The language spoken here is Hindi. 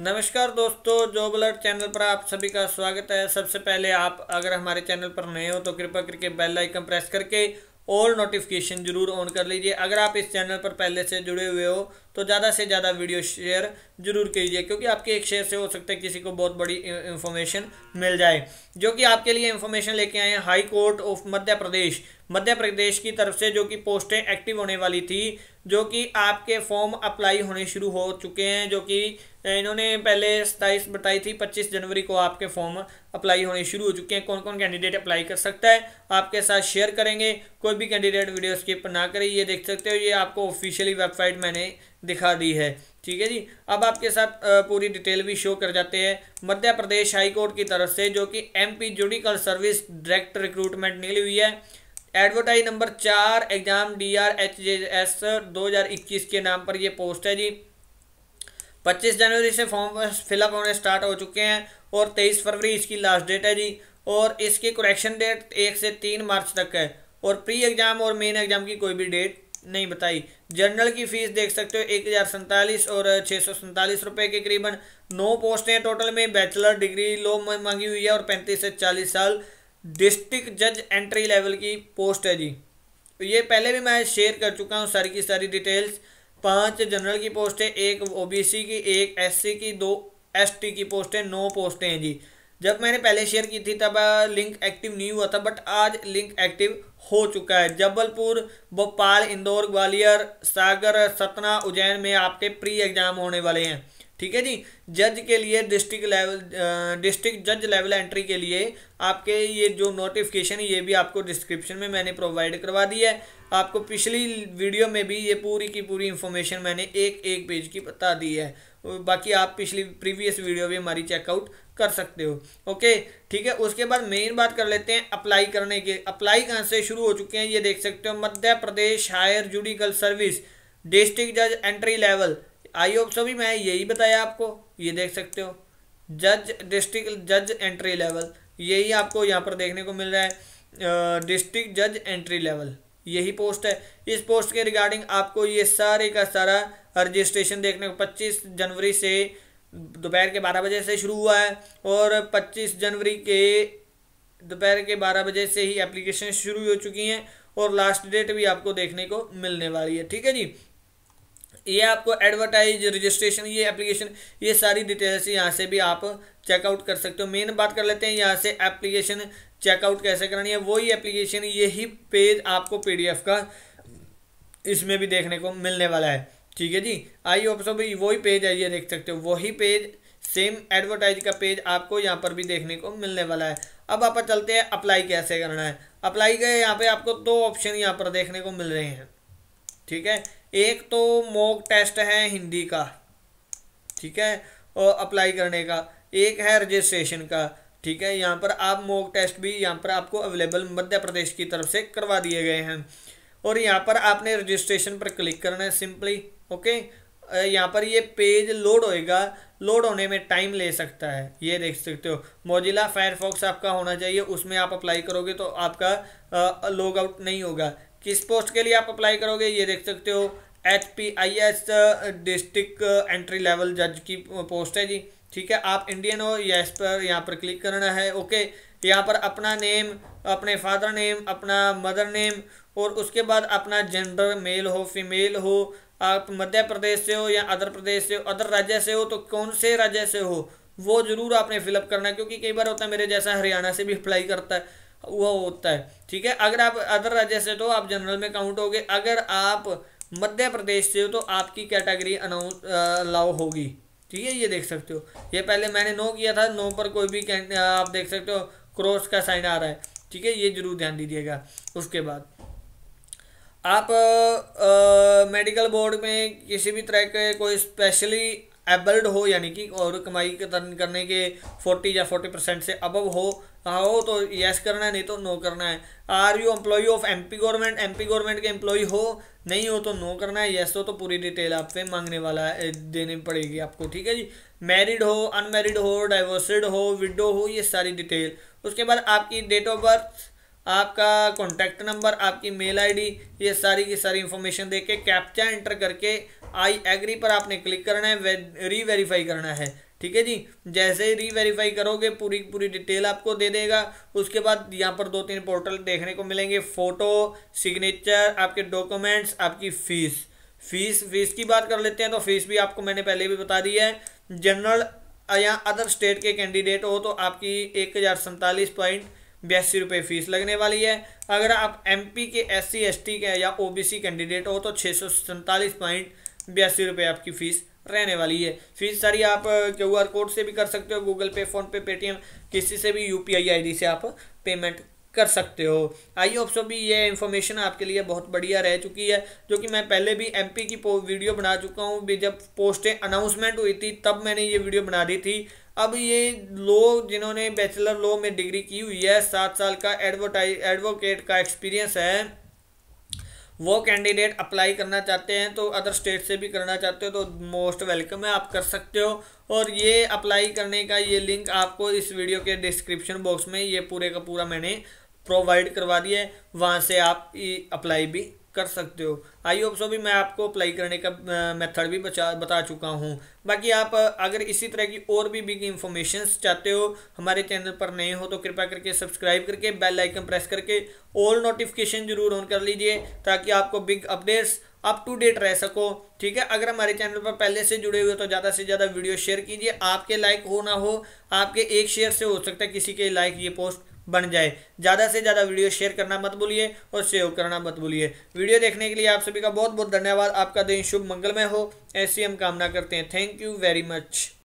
नमस्कार दोस्तों जॉब अलर्ट चैनल पर आप सभी का स्वागत है सबसे पहले आप अगर हमारे चैनल पर नए हो तो कृपया करके बेल आइकन प्रेस करके ऑल नोटिफिकेशन जरूर ऑन कर लीजिए अगर आप इस चैनल पर पहले से जुड़े हुए हो तो ज़्यादा से ज़्यादा वीडियो शेयर जरूर कीजिए क्योंकि आपके एक शेयर से हो सकता है किसी को बहुत बड़ी इन्फॉर्मेशन मिल जाए जो कि आपके लिए इन्फॉर्मेशन लेके आए हैं high court of Madhya Pradesh Madhya Pradesh की तरफ से जो कि पोस्टें एक्टिव होने वाली थी जो कि आपके फॉर्म अप्लाई होने शुरू हो चुके हैं जो कि इन्होंने पहले सताईस बताई थी पच्चीस जनवरी को आपके फॉर्म अप्लाई होने शुरू हो चुके हैं कौन कौन कैंडिडेट अप्लाई कर सकता है आपके साथ शेयर करेंगे कोई भी कैंडिडेट वीडियो स्किप ना करे ये देख सकते हो ये आपको ऑफिशियली वेबसाइट मैंने दिखा दी है ठीक है जी अब आपके साथ पूरी डिटेल भी शो कर जाते हैं मध्य प्रदेश हाईकोर्ट की तरफ से जो कि M judicial service direct recruitment निकली हुई है एडवर्टाइज नंबर चार exam D R H J S दो हज़ार इक्कीस के नाम पर ये पोस्ट है जी पच्चीस जनवरी से फॉर्म फिलअप होने स्टार्ट हो चुके हैं और तेईस फरवरी इसकी लास्ट डेट है जी और इसकी करेक्शन डेट एक से तीन मार्च तक है और प्री एग्ज़ाम और मेन एग्ज़ाम की कोई भी डेट नहीं बताई जनरल की फीस देख सकते हो एक हज़ार सैंतालीस और छः सौ सैंतालीस रुपये के करीबन नौ पोस्टें हैं टोटल में बैचलर डिग्री लो मांगी हुई है और पैंतीस से चालीस साल डिस्ट्रिक्ट जज एंट्री लेवल की पोस्ट है जी तो ये पहले भी मैं शेयर कर चुका हूँ सारी की सारी डिटेल्स पांच जनरल की पोस्ट है एक ओबीसी की एक एससी की दो एसटी की पोस्ट है नौ पोस्टें हैं जी जब मैंने पहले शेयर की थी तब लिंक एक्टिव नहीं हुआ था बट आज लिंक एक्टिव हो चुका है जबलपुर भोपाल इंदौर ग्वालियर सागर सतना उज्जैन में आपके प्री एग्जाम होने वाले हैं ठीक है जी जज के लिए डिस्ट्रिक्ट लेवल डिस्ट्रिक्ट जज लेवल एंट्री के लिए आपके ये जो नोटिफिकेशन है ये भी आपको डिस्क्रिप्शन में मैंने प्रोवाइड करवा दी है आपको पिछली वीडियो में भी ये पूरी की पूरी इन्फॉर्मेशन मैंने एक एक पेज की बता दी है बाकी आप पिछली प्रीवियस वीडियो भी हमारी चेकआउट कर सकते हो ओके ठीक है उसके बाद मेन बात कर लेते हैं अप्लाई करने के अप्लाई कहाँ से शुरू हो चुके हैं ये देख सकते हो Madhya Pradesh higher judicial service district जज entry level I hope so भी मैं यही बताया आपको ये देख सकते हो जज डिस्ट्रिक्ट जज एंट्री लेवल यही आपको यहाँ पर देखने को मिल रहा है डिस्ट्रिक्ट जज एंट्री लेवल यही पोस्ट है इस पोस्ट के रिगार्डिंग आपको ये सारे का सारा रजिस्ट्रेशन देखने को 25 जनवरी से दोपहर के 12 बजे से शुरू हुआ है और 25 जनवरी के दोपहर के 12 बजे से ही एप्लीकेशन शुरू हो चुकी हैं और लास्ट डेट भी आपको देखने को मिलने वाली है ठीक है जी ये आपको एडवर्टाइज रजिस्ट्रेशन ये एप्लीकेशन ये सारी डिटेल्स यहाँ से भी आप चेकआउट कर सकते हो मेन बात कर लेते हैं यहाँ से एप्लीकेशन चेकआउट कैसे करानी है वही एप्लीकेशन यही पेज आपको पीडीएफ का इसमें भी देखने को मिलने वाला है ठीक है जी आई होप भी वही पेज है ये देख सकते हो वही पेज सेम एडवर्टाइज का पेज आपको यहाँ पर भी देखने को मिलने वाला है अब आप चलते हैं अप्लाई कैसे करना है अप्लाई के यहाँ पे आपको दो ऑप्शन यहाँ पर देखने को मिल रहे हैं ठीक है एक तो मॉक टेस्ट है हिंदी का ठीक है और अप्लाई करने का एक है रजिस्ट्रेशन का ठीक है यहाँ पर आप मॉक टेस्ट भी यहाँ पर आपको अवेलेबल मध्य प्रदेश की तरफ से करवा दिए गए हैं और यहाँ पर आपने रजिस्ट्रेशन पर क्लिक करना है सिंपली ओके यहाँ पर ये पेज लोड होएगा लोड होने में टाइम ले सकता है ये देख सकते हो मोजिला फायरफॉक्स आपका होना चाहिए उसमें आप अप्लाई करोगे तो आपका लॉग आउट नहीं होगा किस पोस्ट के लिए आप अप्लाई करोगे ये देख सकते हो H P I S district entry level जज की पोस्ट uh, है जी ठीक है आप इंडियन हो या इस पर यहाँ पर क्लिक करना है ओके यहाँ पर अपना नेम अपने फादर नेम अपना मदर नेम और उसके बाद अपना जेंडर मेल हो फीमेल हो आप मध्य प्रदेश से हो या अदर प्रदेश से हो अदर राज्य से हो तो कौन से राज्य से हो वो ज़रूर आपने फिलअप करना है क्योंकि कई बार होता है मेरे जैसा हरियाणा से भी अप्लाई करता है वो होता है ठीक है अगर आप अदर राज्य से तो आप जनरल में काउंट होगे अगर आप मध्य प्रदेश से हो तो आपकी कैटेगरी अनाउंस अलाउ होगी ठीक है ये देख सकते हो ये पहले मैंने नो किया था नो पर कोई भी आप देख सकते हो क्रॉस का साइन आ रहा है ठीक है ये जरूर ध्यान दीजिएगा उसके बाद आप आ, मेडिकल बोर्ड में किसी भी तरह के कोई स्पेशली एबल्ड हो यानी कि और कमाई करने के 40 या 40 परसेंट से अबव हो हाँ, हो तो यस करना है नहीं तो नो करना है are you employ of MP government MP government के एम्प्लॉय हो नहीं हो तो नो करना है यस हो तो पूरी डिटेल आपसे मांगने वाला है देने पड़ेगी आपको ठीक है जी मैरिड हो अनमेरिड हो डाइवोर्सड हो विडो हो ये सारी डिटेल उसके बाद आपकी डेट ऑफ बर्थ आपका कॉन्टैक्ट नंबर आपकी मेल आईडी ये सारी की सारी इंफॉर्मेशन दे के कैप्चा एंटर करके आई एग्री पर आपने क्लिक करना है री वेरीफाई करना है ठीक है जी जैसे ही री वेरीफाई करोगे पूरी पूरी डिटेल आपको दे देगा उसके बाद यहाँ पर दो तीन पोर्टल देखने को मिलेंगे फ़ोटो सिग्नेचर आपके डॉक्यूमेंट्स आपकी फ़ीस फीस फीस की बात कर लेते हैं तो फीस भी आपको मैंने पहले भी बता दी है जनरल या अदर स्टेट के कैंडिडेट हो तो आपकी एक हज़ार सैंतालीस पॉइंट बयासी रुपये फीस लगने वाली है अगर आप एमपी के एससी एसटी के या ओबीसी कैंडिडेट हो तो छः सौ सैंतालीस पॉइंट बयासी रुपये आपकी फ़ीस रहने वाली है फीस सारी आप क्यू आर कोड से भी कर सकते हो गूगल पे फ़ोनपे पेटीएम किसी से भी U P I I D से आप पेमेंट कर सकते हो आई होप सो भी ये इन्फॉर्मेशन आपके लिए बहुत बढ़िया रह चुकी है जो कि मैं पहले भी एमपी की वीडियो बना चुका हूँ भी जब पोस्टें अनाउंसमेंट हुई थी तब मैंने ये वीडियो बना दी थी अब ये लोग जिन्होंने बैचलर लॉ में डिग्री की हुई है सात साल का एडवोटाइज एडवोकेट का एक्सपीरियंस है वो कैंडिडेट अप्लाई करना चाहते हैं तो अदर स्टेट से भी करना चाहते हो तो मोस्ट वेलकम है आप कर सकते हो और ये अप्लाई करने का ये लिंक आपको इस वीडियो के डिस्क्रिप्शन बॉक्स में ये पूरे का पूरा मैंने प्रोवाइड करवा दिए है वहाँ से आप अप्लाई भी कर सकते हो आई होप सो भी मैं आपको अप्लाई करने का मेथड भी बचा बता चुका हूँ बाकी आप अगर इसी तरह की और भी बिग इन्फॉर्मेशन चाहते हो हमारे चैनल पर नए हो तो कृपया करके सब्सक्राइब करके बेल आइकन प्रेस करके ऑल नोटिफिकेशन जरूर ऑन कर लीजिए ताकि आपको big updates up to date रह सको ठीक है अगर हमारे चैनल पर पहले से जुड़े हुए तो ज़्यादा से ज़्यादा वीडियो शेयर कीजिए आपके लाइक हो ना हो आपके एक शेयर से हो सकता है किसी के लाइक ये पोस्ट बन जाए ज़्यादा से ज़्यादा वीडियो शेयर करना मत भूलिए और सेव करना मत भूलिए वीडियो देखने के लिए आप सभी का बहुत बहुत धन्यवाद आपका दिन शुभ मंगलमय हो ऐसी हम कामना करते हैं थैंक यू वेरी मच